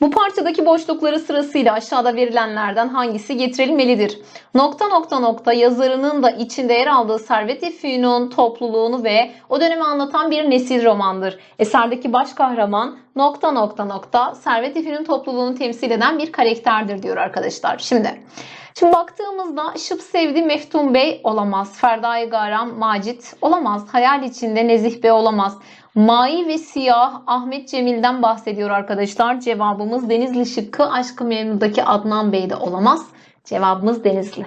Bu parçadaki boşlukları sırasıyla aşağıda verilenlerden hangisi getirilmelidir? Nokta nokta nokta yazarının da içinde yer aldığı Servet-i topluluğunu ve o dönemi anlatan bir nesil romandır. Eserdeki baş kahraman nokta nokta nokta Servet-i topluluğunu temsil eden bir karakterdir diyor arkadaşlar. Şimdi Şimdi baktığımızda Şıp Sevdi Meftun Bey olamaz. Ferda Garam Macit olamaz. Hayal içinde Nezih Bey olamaz. Mai ve Siyah Ahmet Cemil'den bahsediyor arkadaşlar. Cevabımız Denizli Şıkkı Aşkı Memnu'daki Adnan Bey de olamaz. Cevabımız Denizli.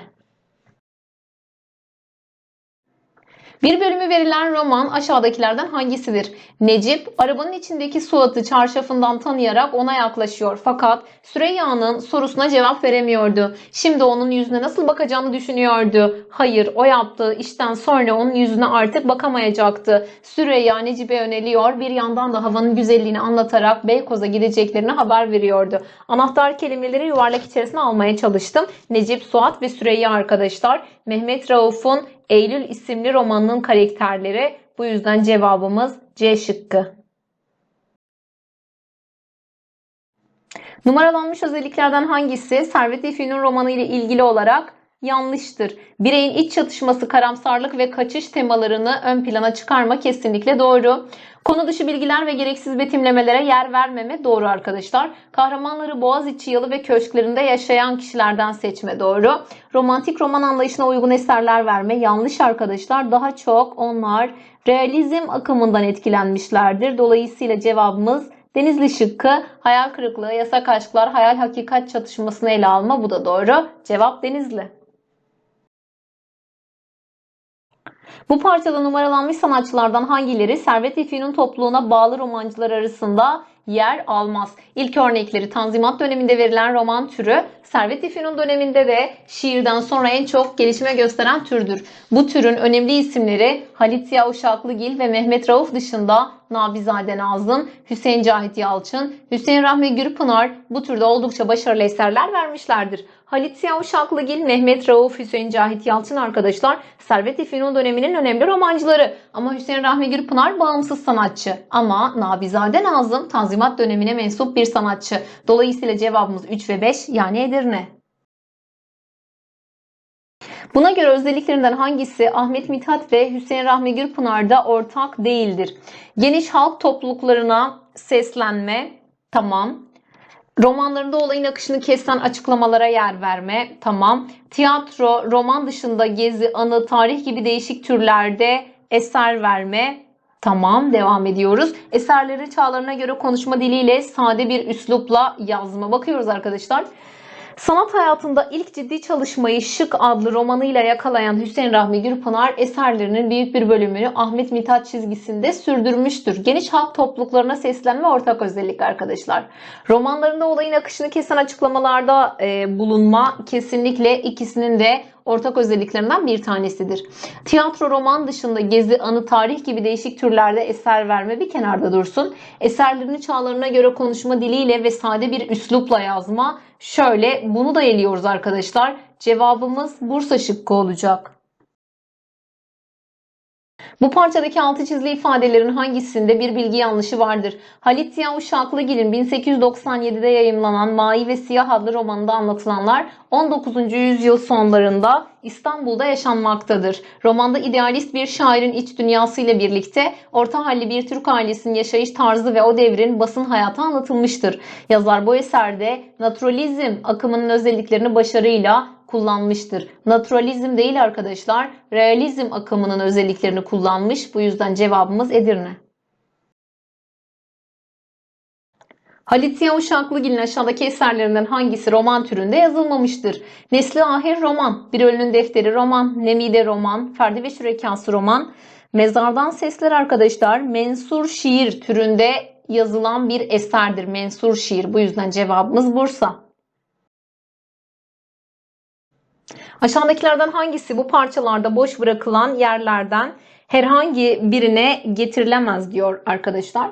Bir bölümü verilen roman aşağıdakilerden hangisidir? Necip, arabanın içindeki Suat'ı çarşafından tanıyarak ona yaklaşıyor. Fakat Süreyya'nın sorusuna cevap veremiyordu. Şimdi onun yüzüne nasıl bakacağını düşünüyordu. Hayır, o yaptığı işten sonra onun yüzüne artık bakamayacaktı. Süreyya Necip'e yöneliyor. Bir yandan da havanın güzelliğini anlatarak Beykoz'a gideceklerini haber veriyordu. Anahtar kelimeleri yuvarlak içerisine almaya çalıştım. Necip, Suat ve Süreyya arkadaşlar. Mehmet Rauf'un Eylül isimli romanının karakterleri bu yüzden cevabımız C şıkkı. Numaralanmış özelliklerden hangisi Servet-i Fünun romanı ile ilgili olarak yanlıştır. Bireyin iç çatışması, karamsarlık ve kaçış temalarını ön plana çıkarma kesinlikle doğru. Konu dışı bilgiler ve gereksiz betimlemelere yer vermeme doğru arkadaşlar. Kahramanları Boğaz içi Yalı ve köşklerinde yaşayan kişilerden seçme doğru. Romantik roman anlayışına uygun eserler verme yanlış arkadaşlar. Daha çok onlar realizm akımından etkilenmişlerdir. Dolayısıyla cevabımız Denizli şıkkı hayal kırıklığı, yasak aşklar, hayal hakikat çatışmasını ele alma bu da doğru. Cevap Denizli. Bu parçada numaralanmış sanatçılardan hangileri Servet İlfi'nin topluluğuna bağlı romancılar arasında yer almaz. İlk örnekleri Tanzimat döneminde verilen roman türü Servet İlfi'nin döneminde de şiirden sonra en çok gelişme gösteren türdür. Bu türün önemli isimleri Halit Ziya Uşaklıgil ve Mehmet Rauf dışında Nabizade Nazım, Hüseyin Cahit Yalçın, Hüseyin Rahmi Gürpınar bu türde oldukça başarılı eserler vermişlerdir. Halit Siyavuş Aklıgil, Mehmet Rauf, Hüseyin Cahit Yalçın arkadaşlar Servet-i döneminin önemli romancıları. Ama Hüseyin Rahmi Gürpınar bağımsız sanatçı. Ama Nabizade Nazım Tanzimat dönemine mensup bir sanatçı. Dolayısıyla cevabımız 3 ve 5 yani Edirne. Buna göre özelliklerinden hangisi Ahmet Mithat ve Hüseyin Rahmi Gürpınar'da ortak değildir? Geniş halk topluluklarına seslenme, tamam. Romanlarında olayın akışını kesen açıklamalara yer verme. Tamam. Tiyatro, roman dışında gezi, anı, tarih gibi değişik türlerde eser verme. Tamam devam ediyoruz. Eserleri çağlarına göre konuşma diliyle sade bir üslupla yazma. Bakıyoruz arkadaşlar. Sanat hayatında ilk ciddi çalışmayı Şık adlı romanıyla yakalayan Hüseyin Rahmi Gürpınar eserlerinin büyük bir bölümünü Ahmet Mithat çizgisinde sürdürmüştür. Geniş halk topluluklarına seslenme ortak özellik arkadaşlar. Romanlarında olayın akışını kesen açıklamalarda e, bulunma kesinlikle ikisinin de ortak özelliklerinden bir tanesidir. Tiyatro, roman dışında gezi, anı, tarih gibi değişik türlerde eser verme bir kenarda dursun. Eserlerini çağlarına göre konuşma diliyle ve sade bir üslupla yazma. Şöyle bunu da eliyoruz arkadaşlar. Cevabımız Bursa şıkkı olacak. Bu parçadaki altı çizili ifadelerin hangisinde bir bilgi yanlışı vardır? Halit Ziya Uşaklıgil'in 1897'de yayımlanan Mavi ve Siyah adlı romanında anlatılanlar 19. yüzyıl sonlarında İstanbul'da yaşanmaktadır. Romanda idealist bir şairin iç dünyasıyla birlikte orta halli bir Türk ailesinin yaşayış tarzı ve o devrin basın hayatı anlatılmıştır. Yazar bu eserde naturalizm akımının özelliklerini başarıyla kullanmıştır. Naturalizm değil arkadaşlar, realizm akımının özelliklerini kullanmış. Bu yüzden cevabımız Edirne. Halit Ziya Uşaklıgil'in aşağıdaki eserlerinden hangisi roman türünde yazılmamıştır? Nesli Ahir roman, Bir Ölünün Defteri roman, Nemide roman, Ferdi ve Şürekası roman, Mezardan Sesler arkadaşlar mensur şiir türünde yazılan bir eserdir. Mensur şiir bu yüzden cevabımız Bursa. Aşağıdakilerden hangisi bu parçalarda boş bırakılan yerlerden herhangi birine getirilemez diyor arkadaşlar.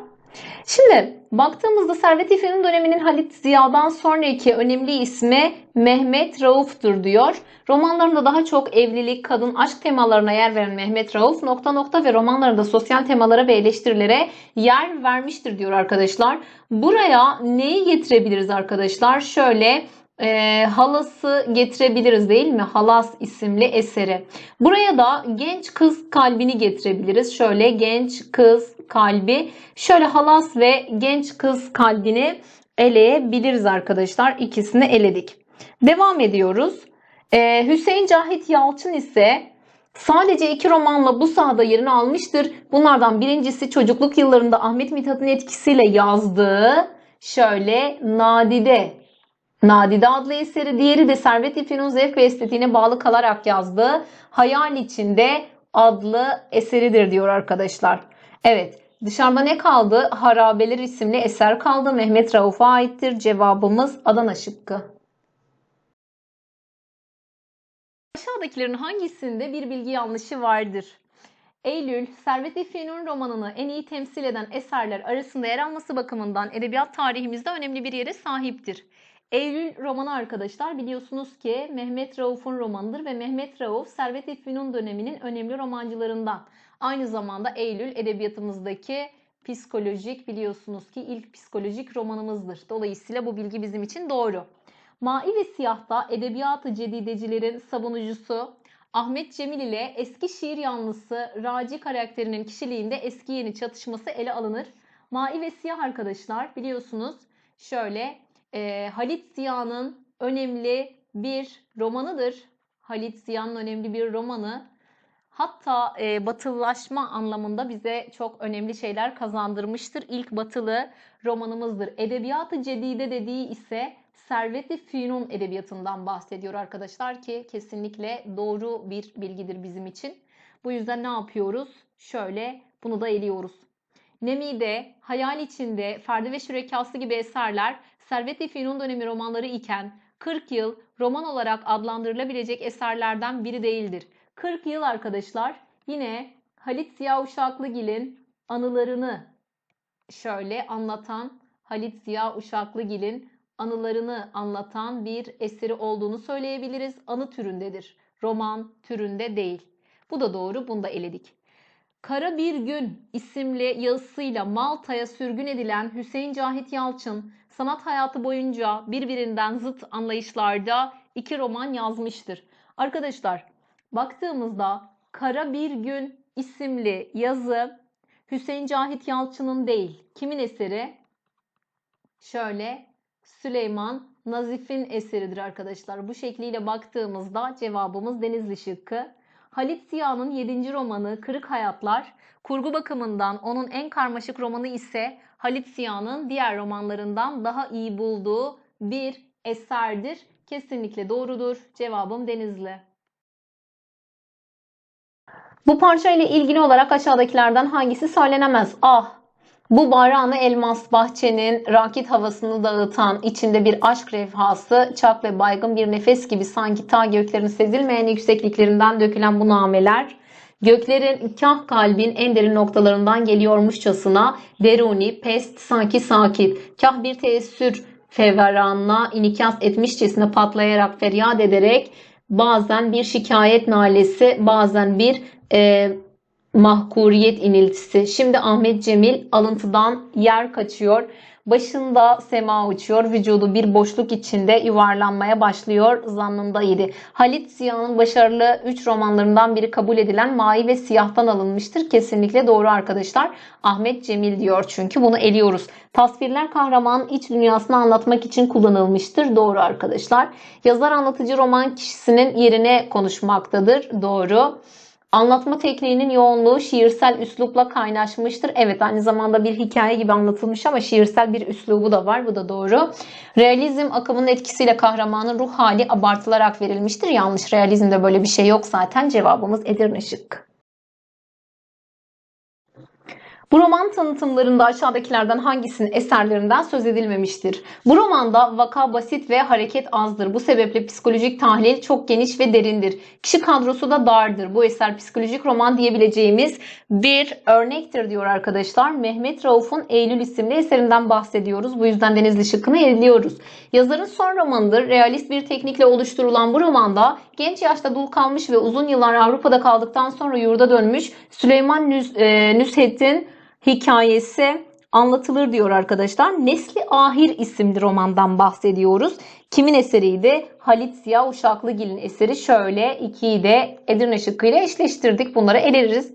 Şimdi baktığımızda Servet İfe'nin döneminin Halit Ziya'dan sonraki önemli ismi Mehmet Rauf'tur diyor. Romanlarında daha çok evlilik, kadın, aşk temalarına yer veren Mehmet Rauf nokta nokta ve romanlarında sosyal temalara ve eleştirilere yer vermiştir diyor arkadaşlar. Buraya neyi getirebiliriz arkadaşlar? Şöyle e, Halas'ı getirebiliriz değil mi? Halas isimli eseri. Buraya da genç kız kalbini getirebiliriz. Şöyle genç kız kalbi. Şöyle Halas ve genç kız kalbini eleyebiliriz arkadaşlar. İkisini eledik. Devam ediyoruz. E, Hüseyin Cahit Yalçın ise Sadece iki romanla bu sahada yerini almıştır. Bunlardan birincisi çocukluk yıllarında Ahmet Mithat'ın etkisiyle yazdığı şöyle Nadide Nadide adlı eseri diğeri de Servet-i Fünun zevk ve estetiğine bağlı kalarak yazdığı Hayal içinde adlı eseridir diyor arkadaşlar. Evet dışarıda ne kaldı? Harabeler isimli eser kaldı. Mehmet Rauf'a aittir. Cevabımız Adana şıkkı. Aşağıdakilerin hangisinde bir bilgi yanlışı vardır? Eylül, Servet-i Fenun romanını en iyi temsil eden eserler arasında yer alması bakımından edebiyat tarihimizde önemli bir yere sahiptir. Eylül romanı arkadaşlar biliyorsunuz ki Mehmet Rauf'un romanıdır ve Mehmet Rauf Servet-i Fünun döneminin önemli romancılarından. Aynı zamanda Eylül edebiyatımızdaki psikolojik biliyorsunuz ki ilk psikolojik romanımızdır. Dolayısıyla bu bilgi bizim için doğru. Mai ve Siyah'ta edebiyatı cedidecilerin savunucusu Ahmet Cemil ile eski şiir yanlısı Raci karakterinin kişiliğinde eski yeni çatışması ele alınır. Mai ve Siyah arkadaşlar biliyorsunuz şöyle e, Halit Ziya'nın önemli bir romanıdır. Halit Ziya'nın önemli bir romanı. Hatta e, batılılaşma anlamında bize çok önemli şeyler kazandırmıştır. İlk batılı romanımızdır. Edebiyatı Cedide dediği ise Servet-i Fünun edebiyatından bahsediyor arkadaşlar ki kesinlikle doğru bir bilgidir bizim için. Bu yüzden ne yapıyoruz? Şöyle bunu da eliyoruz. Nemide, Hayal içinde, Ferdi ve Şürekası gibi eserler Servet-i Fünun dönemi romanları iken 40 yıl roman olarak adlandırılabilecek eserlerden biri değildir. 40 yıl arkadaşlar yine Halit Ziya Uşaklıgil'in anılarını şöyle anlatan Halit Ziya Uşaklıgil'in anılarını anlatan bir eseri olduğunu söyleyebiliriz. Anı türündedir. Roman türünde değil. Bu da doğru, bunu da eledik. Kara Bir Gün isimli yazısıyla Malta'ya sürgün edilen Hüseyin Cahit Yalçın sanat hayatı boyunca birbirinden zıt anlayışlarda iki roman yazmıştır. Arkadaşlar baktığımızda Kara Bir Gün isimli yazı Hüseyin Cahit Yalçın'ın değil. Kimin eseri? Şöyle Süleyman Nazif'in eseridir arkadaşlar. Bu şekliyle baktığımızda cevabımız Denizli şıkkı Halit Ziya'nın 7. romanı Kırık Hayatlar, kurgu bakımından onun en karmaşık romanı ise Halit Ziya'nın diğer romanlarından daha iyi bulduğu bir eserdir. Kesinlikle doğrudur. Cevabım Denizli. Bu parça ile ilgili olarak aşağıdakilerden hangisi söylenemez? A. Bu Barana Elmas Bahçe'nin rakit havasını dağıtan içinde bir aşk refhası, çak ve baygın bir nefes gibi sanki ta göklerin sezilmeyen yüksekliklerinden dökülen bu nameler, göklerin kah kalbin en derin noktalarından geliyormuşçasına deruni, pest, sanki sakit, kah bir teessür feveranla inikas etmişçesine patlayarak feryat ederek bazen bir şikayet nalesi, bazen bir e, mahkuriyet iniltisi. Şimdi Ahmet Cemil alıntıdan yer kaçıyor. Başında sema uçuyor, vücudu bir boşluk içinde yuvarlanmaya başlıyor zannında idi. Halit Ziya'nın başarılı 3 romanlarından biri kabul edilen Mavi ve Siyah'tan alınmıştır. Kesinlikle doğru arkadaşlar. Ahmet Cemil diyor çünkü bunu eliyoruz. Tasvirler kahramanın iç dünyasını anlatmak için kullanılmıştır. Doğru arkadaşlar. Yazar anlatıcı roman kişisinin yerine konuşmaktadır. Doğru. Anlatma tekniğinin yoğunluğu şiirsel üslupla kaynaşmıştır. Evet aynı zamanda bir hikaye gibi anlatılmış ama şiirsel bir üslubu da var. Bu da doğru. Realizm akımının etkisiyle kahramanın ruh hali abartılarak verilmiştir. Yanlış. Realizmde böyle bir şey yok zaten. Cevabımız Edirne Şık. Bu roman tanıtımlarında aşağıdakilerden hangisinin eserlerinden söz edilmemiştir? Bu romanda vaka basit ve hareket azdır. Bu sebeple psikolojik tahlil çok geniş ve derindir. Kişi kadrosu da dardır. Bu eser psikolojik roman diyebileceğimiz bir örnektir diyor arkadaşlar. Mehmet Rauf'un Eylül isimli eserinden bahsediyoruz. Bu yüzden Denizli Şıkkı'nı elliyoruz. Yazarın son romanıdır. Realist bir teknikle oluşturulan bu romanda genç yaşta dul kalmış ve uzun yıllar Avrupa'da kaldıktan sonra yurda dönmüş Süleyman Nüs e, Nüshettin hikayesi anlatılır diyor arkadaşlar. Nesli Ahir isimli romandan bahsediyoruz. Kimin eseriydi? Halit Ziya Uşaklıgil'in eseri şöyle. ikiyi de Edirne ile eşleştirdik. Bunları eleriz.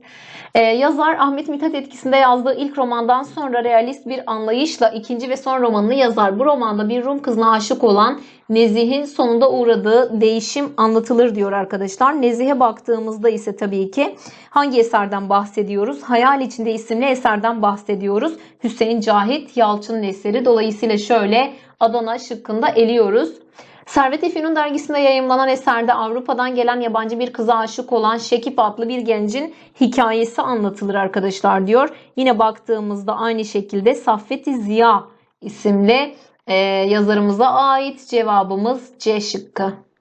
Ee, yazar Ahmet Mithat etkisinde yazdığı ilk romandan sonra realist bir anlayışla ikinci ve son romanını yazar. Bu romanda bir Rum kızına aşık olan Nezih'in sonunda uğradığı değişim anlatılır diyor arkadaşlar. Nezih'e baktığımızda ise tabii ki hangi eserden bahsediyoruz? Hayal içinde isimli eserden bahsediyoruz. Hüseyin Cahit Yalçın'ın eseri. Dolayısıyla şöyle Adana şıkkında eliyoruz. Servet Efinun dergisinde yayımlanan eserde Avrupa'dan gelen yabancı bir kıza aşık olan Şekip adlı bir gencin hikayesi anlatılır arkadaşlar diyor. Yine baktığımızda aynı şekilde Saffeti Ziya isimli e, yazarımıza ait cevabımız C şıkkı.